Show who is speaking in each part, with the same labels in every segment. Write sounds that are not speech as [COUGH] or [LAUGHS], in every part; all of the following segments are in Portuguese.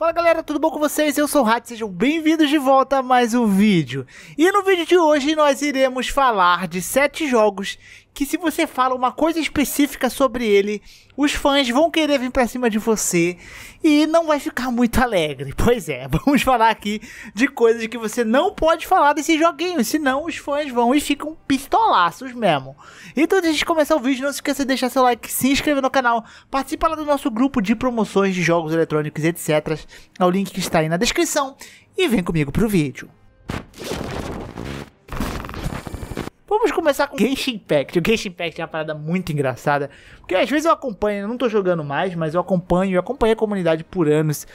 Speaker 1: Fala galera, tudo bom com vocês? Eu sou o Hat, sejam bem-vindos de volta a mais um vídeo. E no vídeo de hoje nós iremos falar de 7 jogos que se você fala uma coisa específica sobre ele, os fãs vão querer vir para cima de você e não vai ficar muito alegre. [LAUGHS] Pois é, vamos falar aqui de coisas que você não pode falar desse joguinho, senão os fãs vão e ficam pistolaços mesmo. Então, antes de começar o vídeo, não se esqueça de deixar seu like, se inscrever no canal, participar lá do nosso grupo de promoções de jogos eletrônicos, etc. É o link que está aí na descrição e vem comigo pro vídeo. Vamos começar com Genshin Impact. O Genshin Impact é uma parada muito engraçada, porque às vezes eu acompanho, eu não tô jogando mais, mas eu acompanho, eu acompanhei a comunidade por anos,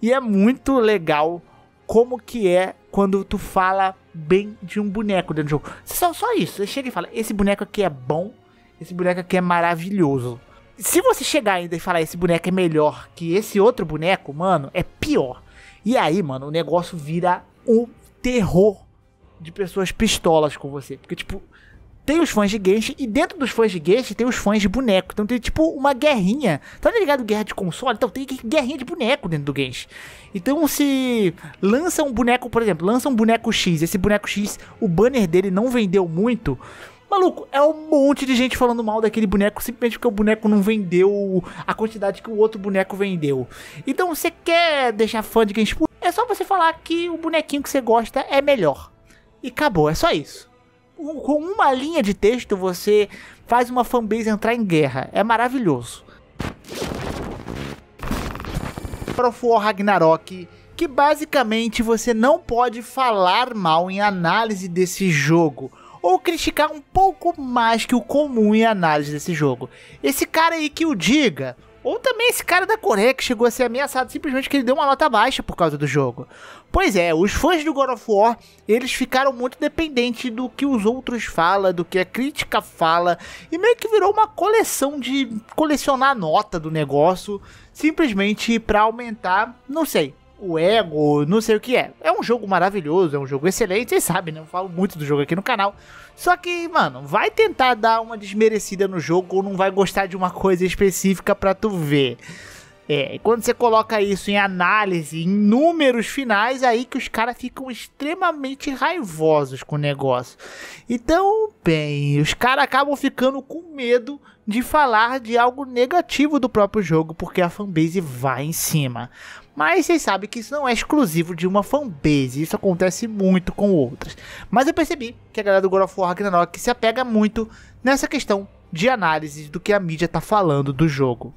Speaker 1: e é muito legal como que é quando tu fala bem de um boneco dentro do jogo. Só, só isso, você chega e fala, esse boneco aqui é bom, esse boneco aqui é maravilhoso. Se você chegar ainda e falar esse boneco é melhor que esse outro boneco, mano, é pior. E aí, mano, o negócio vira um terror de pessoas pistolas com você. Porque, tipo, tem os fãs de Genshin e dentro dos fãs de Genshin tem os fãs de boneco. Então tem tipo uma guerrinha. Tá ligado guerra de console? Então tem guerrinha de boneco dentro do Genshin. Então se lança um boneco, por exemplo, lança um boneco X, esse boneco X, o banner dele não vendeu muito. Maluco, é um monte de gente falando mal daquele boneco simplesmente porque o boneco não vendeu a quantidade que o outro boneco vendeu. Então você quer deixar fã de Genshin? É só você falar que o bonequinho que você gosta é melhor e acabou, é só isso. Com uma linha de texto você faz uma fanbase entrar em guerra, é maravilhoso. Para o Ragnarok, que basicamente você não pode falar mal em análise desse jogo ou criticar um pouco mais que o comum em análise desse jogo. Esse cara aí que o diga, ou também esse cara da Coreia que chegou a ser ameaçado simplesmente que ele deu uma nota baixa por causa do jogo. Pois é, os fãs do God of War, eles ficaram muito dependentes do que os outros falam, do que a crítica fala, e meio que virou uma coleção de colecionar nota do negócio, simplesmente para aumentar, não sei, o ego, não sei o que é. É um jogo maravilhoso, é um jogo excelente, vocês sabem, né? Eu falo muito do jogo aqui no canal. Só que, mano, vai tentar dar uma desmerecida no jogo ou não vai gostar de uma coisa específica para tu ver. É, quando você coloca isso em análise, em números finais, é aí que os caras ficam extremamente raivosos com o negócio. Então, bem, os caras acabam ficando com medo de falar de algo negativo do próprio jogo, porque a fanbase vai em cima. Mas vocês sabem que isso não é exclusivo de uma fanbase, isso acontece muito com outras. Mas eu percebi que a galera do God of War Ragnarok se apega muito nessa questão de análise do que a mídia tá falando do jogo.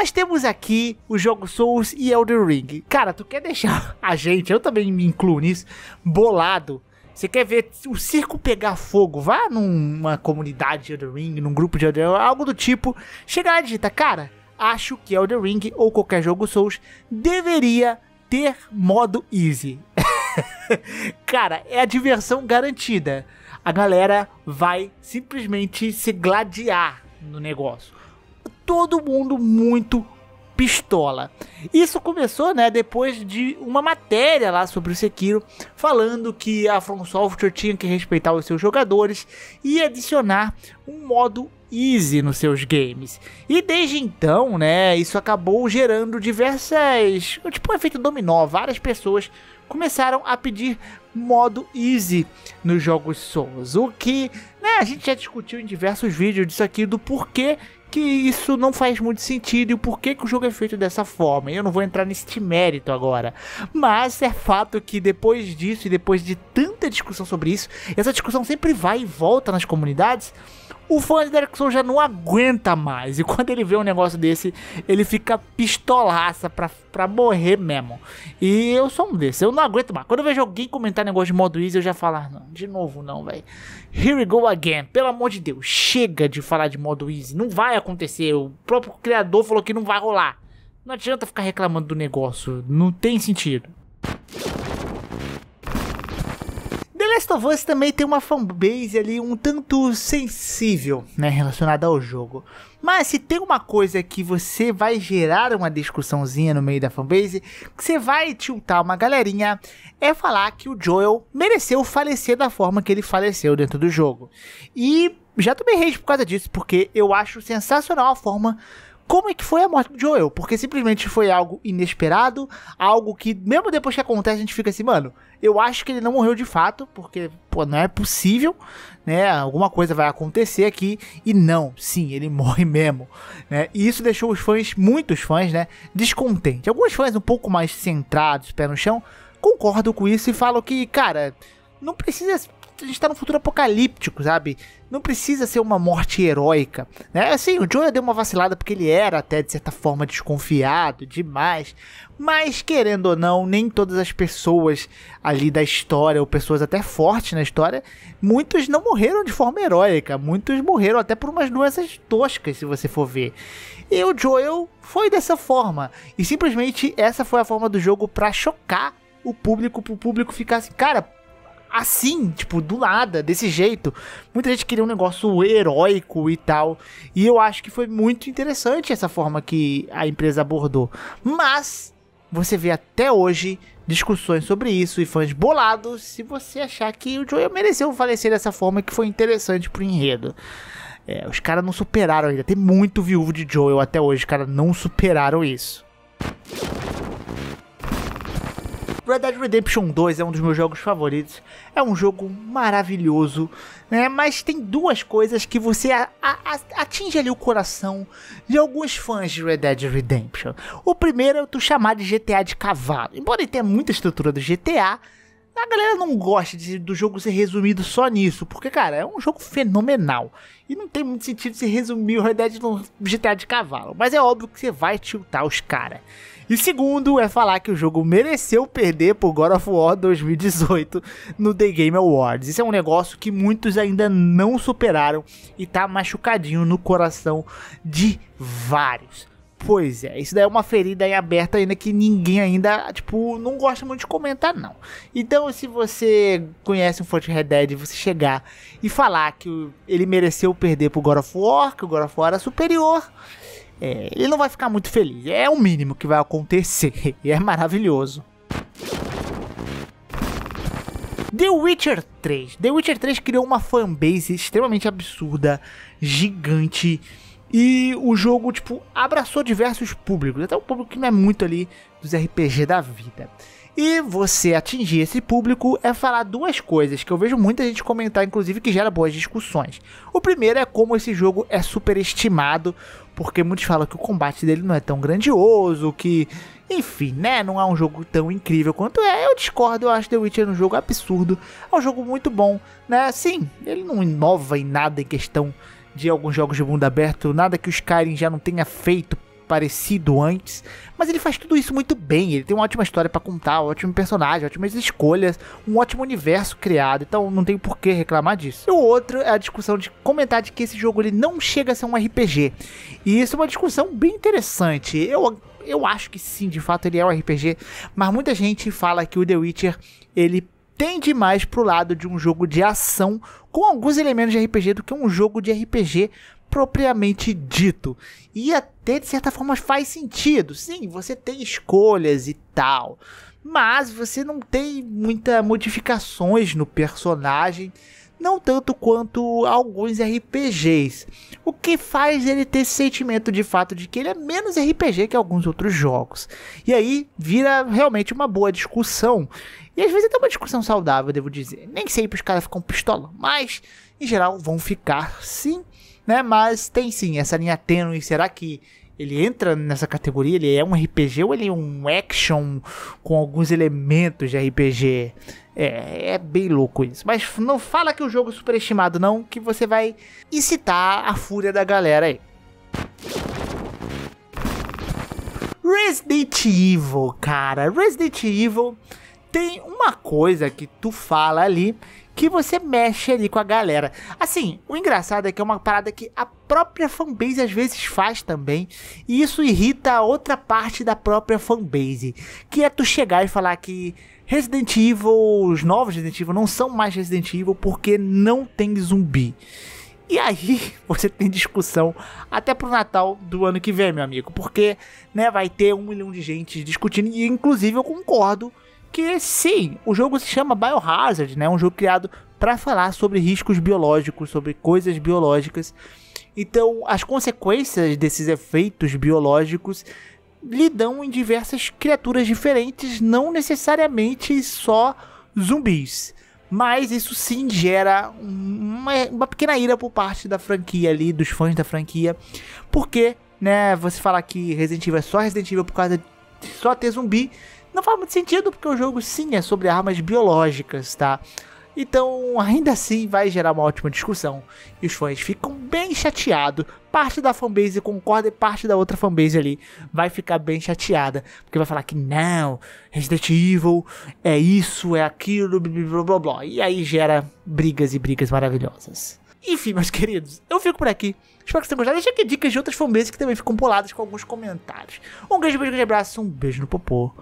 Speaker 1: Mas temos aqui o jogo Souls e Elden Ring. Cara, tu quer deixar [LAUGHS] a gente, eu também me incluo nisso, bolado você quer ver o circo pegar fogo? Vá numa comunidade de Elden Ring, num grupo de Elden Ring, algo do tipo. Chega lá e digita, cara, acho que Elden Ring ou qualquer jogo Souls deveria ter modo easy. [LAUGHS] cara, é a diversão garantida. A galera vai simplesmente se gladiar no negócio todo mundo muito pistola. Isso começou, né, depois de uma matéria lá sobre o Sekiro, falando que a From Software tinha que respeitar os seus jogadores e adicionar um modo easy nos seus games. E desde então, né, isso acabou gerando diversas, tipo um efeito dominó, várias pessoas começaram a pedir modo easy nos jogos Souls, o que, né, a gente já discutiu em diversos vídeos disso aqui do porquê que isso não faz muito sentido e o porquê que o jogo é feito dessa forma. Eu não vou entrar nesse mérito agora. Mas é fato que depois disso e depois de tanta discussão sobre isso, essa discussão sempre vai e volta nas comunidades o fã de Derek já não aguenta mais. E quando ele vê um negócio desse, ele fica pistolaça pra, pra morrer mesmo. E eu sou um desses, eu não aguento mais. Quando eu vejo alguém comentar negócio de modo easy, eu já falo, ah, não, de novo não, velho. Here we go again. Pelo amor de Deus, chega de falar de modo easy. Não vai acontecer. O próprio criador falou que não vai rolar. Não adianta ficar reclamando do negócio, não tem sentido. Last of Us também tem uma fanbase ali um tanto sensível, né, relacionada ao jogo. Mas se tem uma coisa que você vai gerar uma discussãozinha no meio da fanbase, que você vai tiltar uma galerinha, é falar que o Joel mereceu falecer da forma que ele faleceu dentro do jogo. E já tomei rage por causa disso, porque eu acho sensacional a forma como é que foi a morte do Joel, porque simplesmente foi algo inesperado, algo que mesmo depois que acontece a gente fica assim, mano, eu acho que ele não morreu de fato, porque pô, não é possível, né? Alguma coisa vai acontecer aqui e não, sim, ele [LAUGHS] morre mesmo, né? E isso deixou os fãs, muitos fãs, né, descontentes. Alguns fãs um pouco mais centrados, pé no chão, concordam com isso e falam que, cara, não precisa a gente tá num futuro apocalíptico, sabe? Não precisa ser uma morte heróica, né? Assim, o Joel deu uma vacilada porque ele era até de certa forma desconfiado demais, mas querendo ou não, nem todas as pessoas ali da história, ou pessoas até fortes na história, muitos não morreram de forma heróica, muitos morreram até por umas doenças toscas, se você for ver. E o Joel foi dessa forma, e simplesmente essa foi a forma do jogo para chocar o público, pro público ficar assim, cara, assim, tipo, do nada, desse jeito. Muita gente queria um negócio heróico e tal. E eu acho que foi muito interessante essa forma que a empresa abordou. Mas você vê até hoje discussões sobre isso e fãs bolados se você achar que o Joel mereceu falecer dessa forma que foi interessante pro enredo. É, os caras não superaram ainda. Tem muito viúvo de Joel até hoje, os caras não superaram isso. Red Dead Redemption 2 é um dos meus jogos favoritos. É um jogo maravilhoso, né? Mas tem duas coisas que você a, a, atinge ali o coração de alguns fãs de Red Dead Redemption. O primeiro é tu chamar de GTA de cavalo. Embora ele tenha muita estrutura do GTA, a galera não gosta de, do jogo ser resumido só nisso, porque, cara, é um jogo fenomenal. E não tem muito sentido se resumir o Red Dead no GTA de cavalo. Mas é óbvio que você vai tiltar os caras. E segundo, é falar que o jogo mereceu perder por God of War 2018 no The Game Awards. Isso é um negócio que muitos ainda não superaram e tá machucadinho no coração de vários. Pois é, isso daí é uma ferida aí aberta ainda que ninguém ainda, tipo, não gosta muito de comentar, não. Então, se você conhece um fã Red Dead, você chegar e falar que ele mereceu perder pro God of War, que o God of War era superior, é, ele não vai ficar muito feliz. É o mínimo que vai acontecer, [LAUGHS] e é maravilhoso. The Witcher 3. The Witcher 3 criou uma fanbase extremamente absurda, gigante, e o jogo, tipo, abraçou diversos públicos, até então, o um público que não é muito ali dos RPG da vida. E você atingir esse público é falar duas coisas que eu vejo muita gente comentar, inclusive, que gera boas discussões. O primeiro é como esse jogo é superestimado, porque muitos falam que o combate dele não é tão grandioso, que, enfim, né, não é um jogo tão incrível quanto é. Eu discordo, eu acho The Witcher um jogo absurdo, é um jogo muito bom, né? Sim, ele não inova em nada em questão de alguns jogos de mundo aberto, nada que o Skyrim já não tenha feito parecido antes, mas ele faz tudo isso muito bem. Ele tem uma ótima história para contar, um ótimo personagem, ótimas escolhas, um ótimo universo criado, então não tem por que reclamar disso. E o outro é a discussão de comentar de que esse jogo ele não chega a ser um RPG. E isso é uma discussão bem interessante. Eu eu acho que sim, de fato ele é um RPG, mas muita gente fala que o The Witcher ele tende mais pro lado de um jogo de ação com alguns elementos de RPG do que um jogo de RPG propriamente dito. E até de certa forma faz sentido. Sim, você tem escolhas e tal, mas você não tem muitas modificações no personagem não tanto quanto alguns RPGs. O que faz ele ter esse sentimento de fato de que ele é menos RPG que alguns outros jogos. E aí vira realmente uma boa discussão. E às vezes até uma discussão saudável, devo dizer. Nem sempre os caras ficam pistola, mas em geral vão ficar sim, né? Mas tem sim essa linha tênue, será que ele entra nessa categoria? Ele é um RPG ou ele é um action com alguns elementos de RPG? É, é bem louco isso. Mas não fala que o jogo é superestimado, não, que você vai incitar a fúria da galera aí. Resident Evil, cara. Resident Evil tem uma coisa que tu fala ali que você mexe ali com a galera. Assim, o engraçado é que é uma parada que a própria fanbase às vezes faz também, e isso irrita a outra parte da própria fanbase, que é tu chegar e falar que Resident Evil, os novos Resident Evil não são mais Resident Evil porque não tem zumbi. E aí [LAUGHS] você tem discussão até pro Natal do ano que vem, meu amigo. Porque né, vai ter um milhão de gente discutindo. E inclusive eu concordo que sim, o jogo se chama Biohazard, né? um jogo criado para falar sobre riscos biológicos, sobre coisas biológicas. Então, as consequências desses efeitos biológicos lidam em diversas criaturas diferentes, não necessariamente só zumbis. Mas isso sim gera uma, uma pequena ira por parte da franquia ali, dos fãs da franquia. Porque, né, você falar que Resident Evil é só Resident Evil por causa de só ter zumbi, não faz muito sentido, porque o jogo sim é sobre armas biológicas, tá? Então, ainda assim, vai gerar uma ótima discussão. E os fãs ficam bem chateados. Parte da fanbase concorda e parte da outra fanbase ali vai ficar bem chateada. Porque vai falar que não, Resident Evil é isso, é aquilo, blá blá blá. E aí gera brigas e brigas maravilhosas. Enfim, meus queridos, eu fico por aqui. Espero que vocês tenham gostado. Deixa aqui dicas de outras fanbases que também ficam poladas com alguns comentários. Um grande beijo, um grande abraço, um beijo no popô